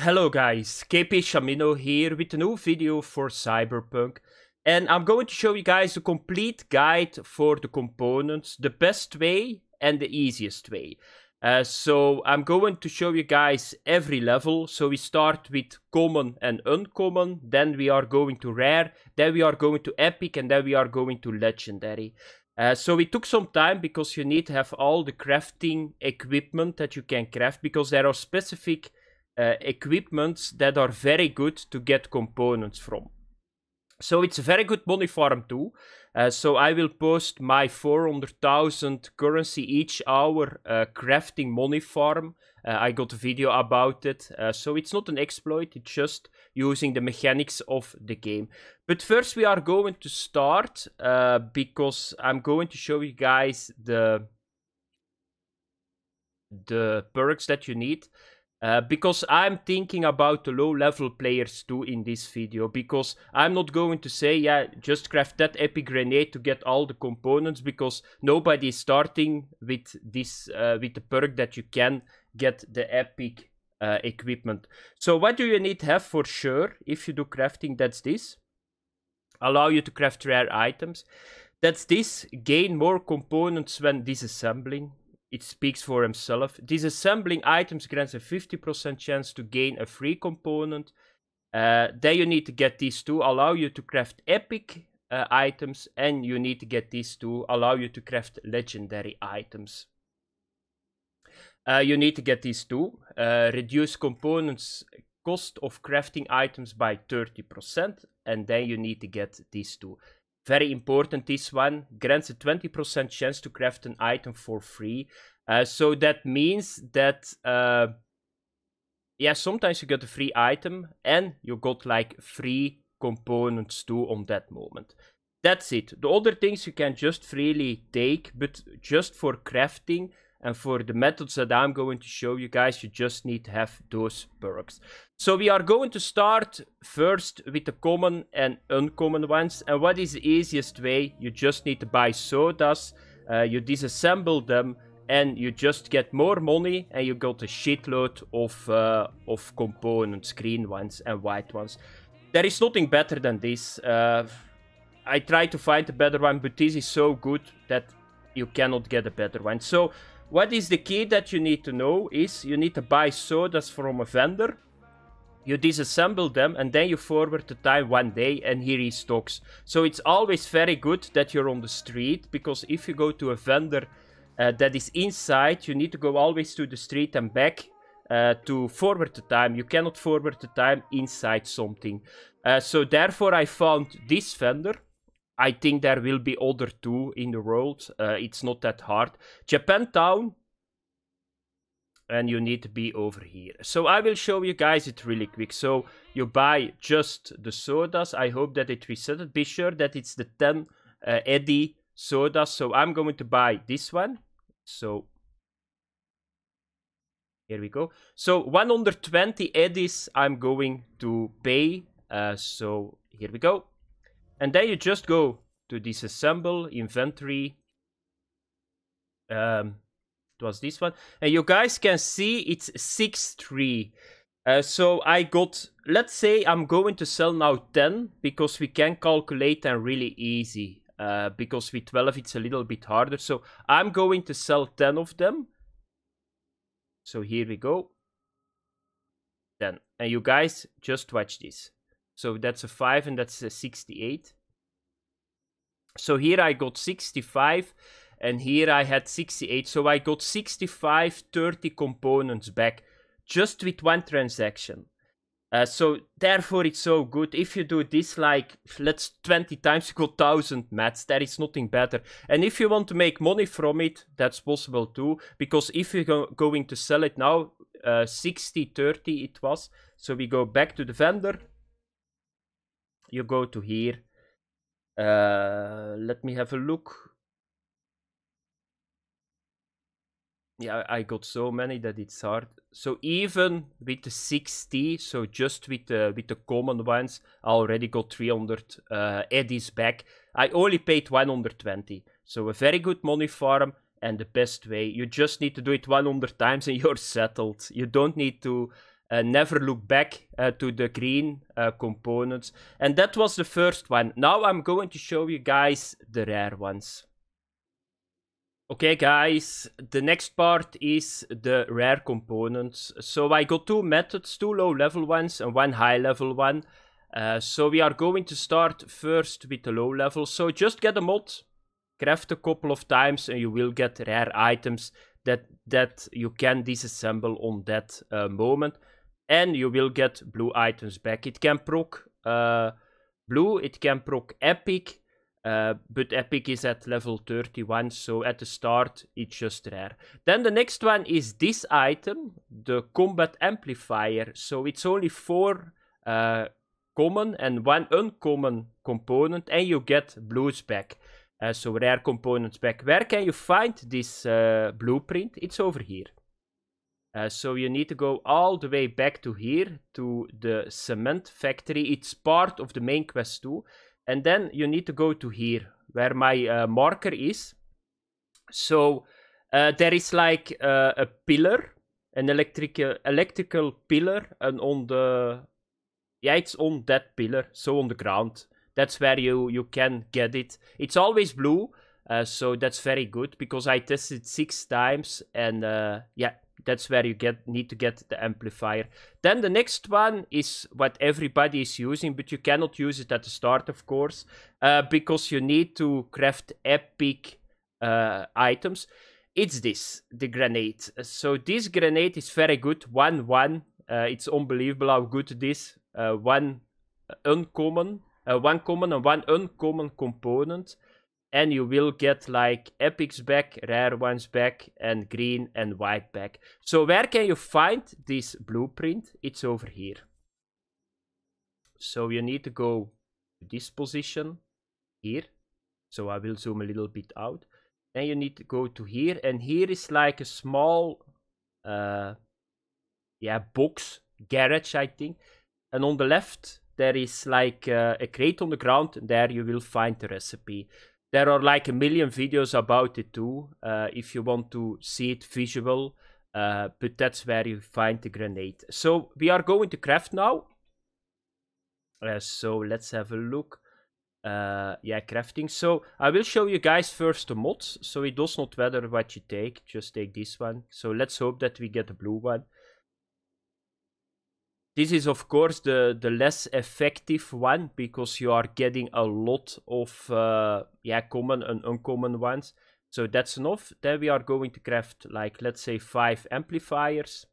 Hello guys, KP Shamino here with a new video for Cyberpunk and I'm going to show you guys the complete guide for the components, the best way and the easiest way. Uh, so I'm going to show you guys every level. So we start with common and uncommon, then we are going to rare, then we are going to epic and then we are going to legendary. Uh, so it took some time because you need to have all the crafting equipment that you can craft because there are specific uh, equipments that are very good to get components from. So it's a very good money farm too. Uh, eh, so I will post my 400,000 currency each hour uh, crafting money farm. Uh, I got a video about it. so it's not an exploit, it's just using the mechanics of the game. But first we are going to start because I'm going to show you guys the, the perks that you need. Uh, because I'm thinking about the low level players too in this video because I'm not going to say yeah just craft that epic grenade to get all the components because nobody is starting with this uh, with the perk that you can get the epic uh, equipment. So what do you need to have for sure if you do crafting that's this allow you to craft rare items that's this gain more components when disassembling it speaks for himself. Disassembling items grants a 50% chance to gain a free component. Uh, then you need to get these two, allow you to craft epic uh, items, and you need to get these two, allow you to craft legendary items. Uh, you need to get these two. Uh, reduce components cost of crafting items by 30%, and then you need to get these two very important this one grants a 20% chance to craft an item for free uh, so that means that uh, yeah sometimes you get a free item and you got like free components too on that moment that's it the other things you can just freely take but just for crafting and for the methods that I'm going to show you guys, you just need to have those perks. So we are going to start first with the common and uncommon ones. And what is the easiest way? You just need to buy sodas, uh, you disassemble them, and you just get more money and you got a shitload of, uh, of components, green ones and white ones. There is nothing better than this. Uh, I try to find a better one, but this is so good that you cannot get a better one. So what is the key that you need to know is you need to buy sodas from a vendor. You disassemble them and then you forward the time one day and he restocks. So it's always very good that you're on the street because if you go to a vendor uh, that is inside, you need to go always to the street and back uh, to forward the time. You cannot forward the time inside something. Uh, so therefore I found this vendor I think there will be other two in the world. Uh, it's not that hard. Japantown. And you need to be over here. So I will show you guys it really quick. So you buy just the sodas. I hope that it reset it. Be sure that it's the 10 uh, Eddie sodas. So I'm going to buy this one. So here we go. So 120 Eddies I'm going to pay. Uh, so here we go. And then you just go to disassemble inventory. Um, it was this one. And you guys can see it's 6-3. Uh, so I got, let's say I'm going to sell now 10 because we can calculate them really easy. Uh, because with 12 it's a little bit harder. So I'm going to sell 10 of them. So here we go. 10. And you guys just watch this. So that's a 5 and that's a 68. So here I got 65 and here I had 68. So I got 65 30 components back just with one transaction. Uh, so therefore it's so good. If you do this like let's 20 times you got 1000 mats, That is nothing better. And if you want to make money from it, that's possible too. Because if you're go going to sell it now, uh, 60 30 it was. So we go back to the vendor you go to here uh, let me have a look yeah i got so many that it's hard so even with the 60 so just with the with the common ones i already got 300 uh, eddies back i only paid 120 so a very good money farm and the best way you just need to do it 100 times and you're settled you don't need to uh, never look back uh, to the green uh, components. And that was the first one. Now I'm going to show you guys the rare ones. Okay guys, the next part is the rare components. So I got two methods, two low level ones and one high level one. Uh, so we are going to start first with the low level. So just get a mod, craft a couple of times and you will get rare items that, that you can disassemble on that uh, moment and you will get blue items back. It can proc uh, blue, it can proc epic, uh, but epic is at level 31, so at the start it's just rare. Then the next one is this item, the combat amplifier. So it's only four uh, common and one uncommon component, and you get blues back. Uh, so rare components back. Where can you find this uh, blueprint? It's over here. Uh, so you need to go all the way back to here, to the cement factory. It's part of the main quest too. And then you need to go to here, where my uh, marker is. So uh, there is like uh, a pillar, an electric uh, electrical pillar. And on the... Yeah, it's on that pillar, so on the ground. That's where you, you can get it. It's always blue, so that's very good. Because I tested six times and yeah, that's where you get need to get the amplifier. Then the next one is what everybody is using, but you cannot use it at the start, of course, uh, because you need to craft epic uh, items. It's this, the grenade. So this grenade is very good, 1-1. Uh, it's unbelievable how good it is. Uh, one uncommon, uh, one common and one uncommon component and you will get like epics back, rare ones back, and green and white back. So where can you find this blueprint? It's over here. So you need to go to this position here. So I will zoom a little bit out. Then you need to go to here, and here is like a small, uh, yeah, box garage, I think. And on the left, there is like uh, a crate on the ground. There you will find the recipe. There are like a million videos about it too, uh, if you want to see it visual. Uh, but that's where you find the grenade. So we are going to craft now. Uh, so let's have a look. Uh, yeah, crafting. So I will show you guys first the mods. So it does not matter what you take. Just take this one. So let's hope that we get the blue one. This is of course the, the less effective one because you are getting a lot of uh, yeah common and uncommon ones. So that's enough. Then we are going to craft like let's say five amplifiers.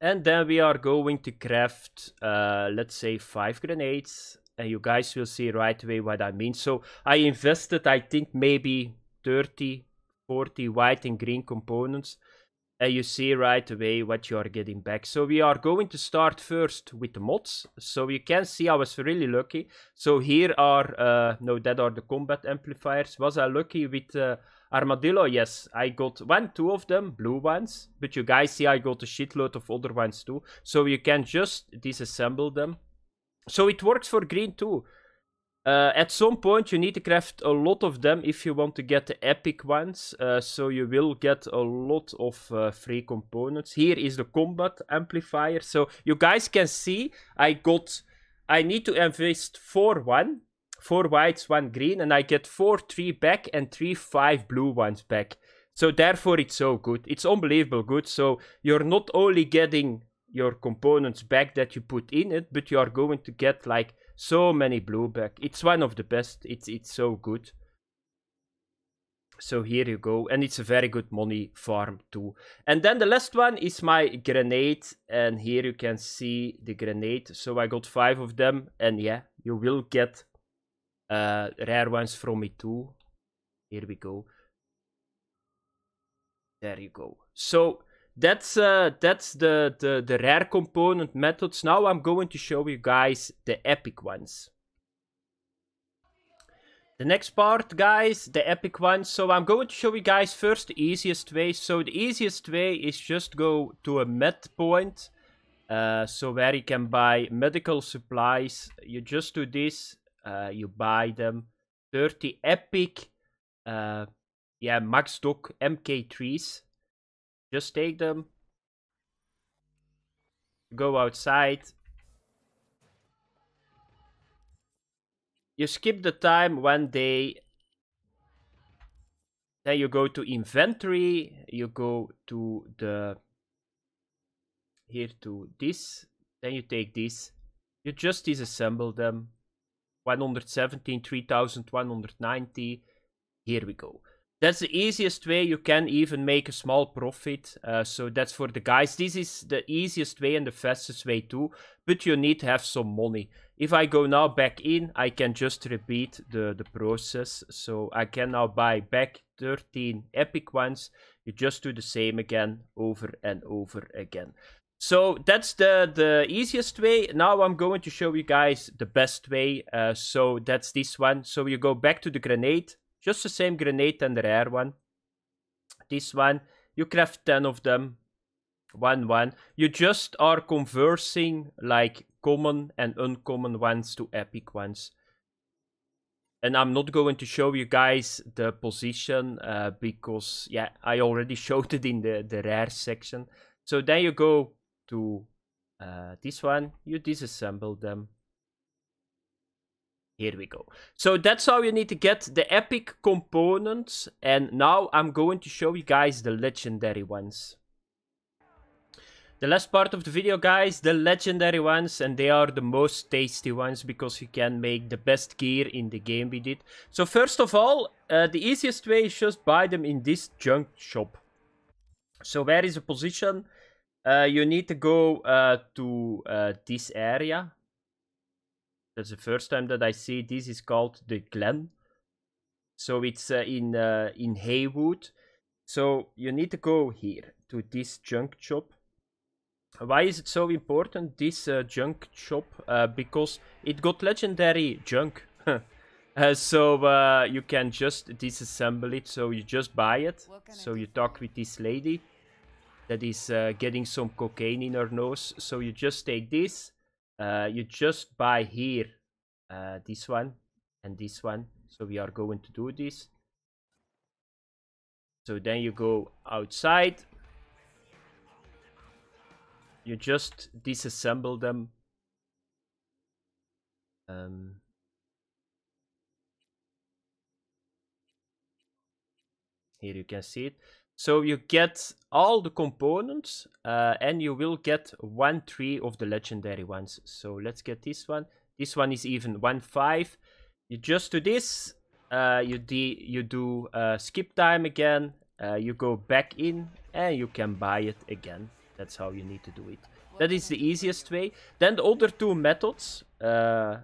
And then we are going to craft, uh, let's say, five grenades. And you guys will see right away what I mean. So I invested, I think, maybe 30, 40 white and green components and you see right away what you are getting back. So we are going to start first with the mods. So you can see I was really lucky. So here are, uh, no, that are the combat amplifiers. Was I lucky with uh, Armadillo? Yes, I got one, two of them, blue ones. But you guys see I got a shitload of other ones too. So you can just disassemble them. So it works for green too. Uh, at some point, you need to craft a lot of them if you want to get the epic ones. Uh, so you will get a lot of uh, free components. Here is the combat amplifier. So you guys can see I got... I need to invest four one, four whites, 1 green. And I get 4 3 back and 3 5 blue ones back. So therefore it's so good. It's unbelievable good. So you're not only getting your components back that you put in it, but you are going to get like so many blowback. It's one of the best. It's it's so good. So here you go, and it's a very good money farm too. And then the last one is my grenade, and here you can see the grenade. So I got five of them, and yeah, you will get uh, rare ones from me too. Here we go. There you go. So that's uh, that's the, the the rare component methods. Now I'm going to show you guys the epic ones. The next part, guys, the epic ones. So I'm going to show you guys first the easiest way. So the easiest way is just go to a med point. Uh, so where you can buy medical supplies. You just do this. Uh, you buy them. 30 epic. Uh, yeah, max doc MK3s. Just take them. Go outside. You skip the time one day. Then you go to inventory. You go to the... Here to this. Then you take this. You just disassemble them. 117, 3190. Here we go that's the easiest way you can even make a small profit. Uh, so that's for the guys. This is the easiest way and the fastest way too. But you need to have some money. If I go now back in, I can just repeat the, the process. So I can now buy back 13 epic ones. You just do the same again over and over again. So that's the, the easiest way. Now I'm going to show you guys the best way. Uh, so that's this one. So you go back to the grenade just the same grenade and the rare one. This one, you craft 10 of them. 1 1. You just are conversing like common and uncommon ones to epic ones. And I'm not going to show you guys the position uh, because, yeah, I already showed it in the, the rare section. So then you go to uh, this one, you disassemble them. Here we go. So that's how you need to get the epic components. And now I'm going to show you guys the legendary ones. The last part of the video guys, the legendary ones and they are the most tasty ones because you can make the best gear in the game we did. So first of all, uh, the easiest way is just buy them in this junk shop. So where is the position? Uh, you need to go uh, to uh, this area that's the first time that I see this. is called the Glen. So it's uh, in uh, in Haywood. So you need to go here to this junk shop. Why is it so important, this uh, junk shop? Uh, because it got legendary junk. Uh, so uh, you can just disassemble it. So you just buy it. So you talk with this lady that is getting some cocaine in her nose. So you just take this uh, you just buy here uh, this one and this one. So we are going to do this. So then you go outside. You just disassemble them. Um, here you can see it. So you get all the components uh, and you will get one three of the legendary ones. So let's get this one. This one is even one five. You just do this. Uh, you, you do uh, skip time again. Uh, you go back in and you can buy it again. That's how you need to do it. That is the easiest way. Then the other two methods. Uh,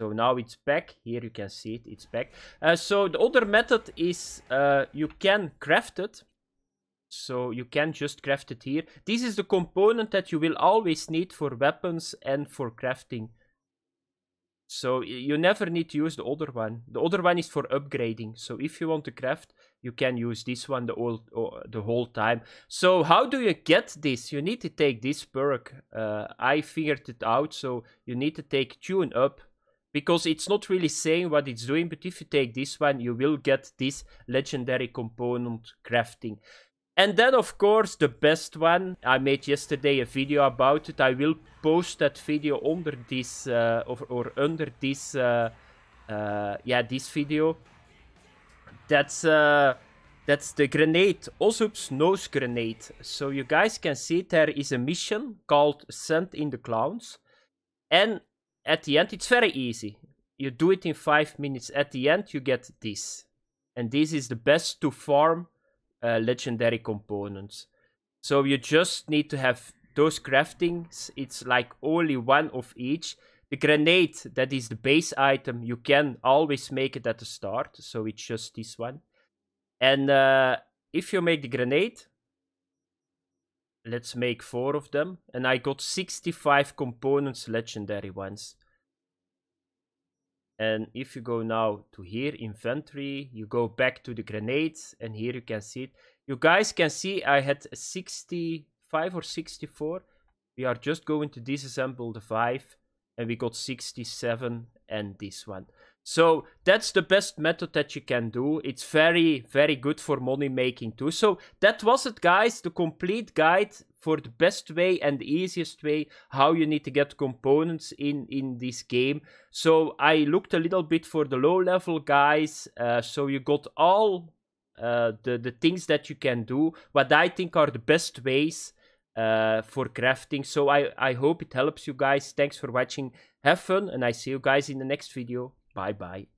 so now it's back. Here you can see it. It's back. Uh, so the other method is you can craft it so you can just craft it here. This is the component that you will always need for weapons and for crafting. So you never need to use the other one. The other one is for upgrading. So if you want to craft, you can use this one the whole, the whole time. So how do you get this? You need to take this perk. Uh, I figured it out. So you need to take tune up because it's not really saying what it's doing. But if you take this one, you will get this legendary component crafting. And then, of course, the best one. I made yesterday a video about it. I will post that video under this uh, or, or, under this uh, uh, yeah this video. That's uh, that's the grenade, Osup's nose grenade. So you guys can see there is a mission called Send in the Clowns, and at the end it's very easy. You do it in five minutes. At the end you get this, and this is the best to farm uh, legendary components. So you just need to have those craftings. It's like only one of each. The grenade, that is the base item. You can always make it at the start. So it's just this one. And uh, if you make the grenade, let's make four of them. And I got 65 components, legendary ones and if you go now to here inventory you go back to the grenades and here you can see it you guys can see i had 65 or 64 we are just going to disassemble the 5 and we got 67 and this one so that's the best method that you can do. It's very, very good for money making too. So that was it, guys. The complete guide for the best way and the easiest way how you need to get components in, in this game. So I looked a little bit for the low level guys. Uh, so you got all uh, the, the things that you can do, what I think are the best ways uh, for crafting. So I, I hope it helps you guys. Thanks for watching. Have fun and I see you guys in the next video. Bye bye.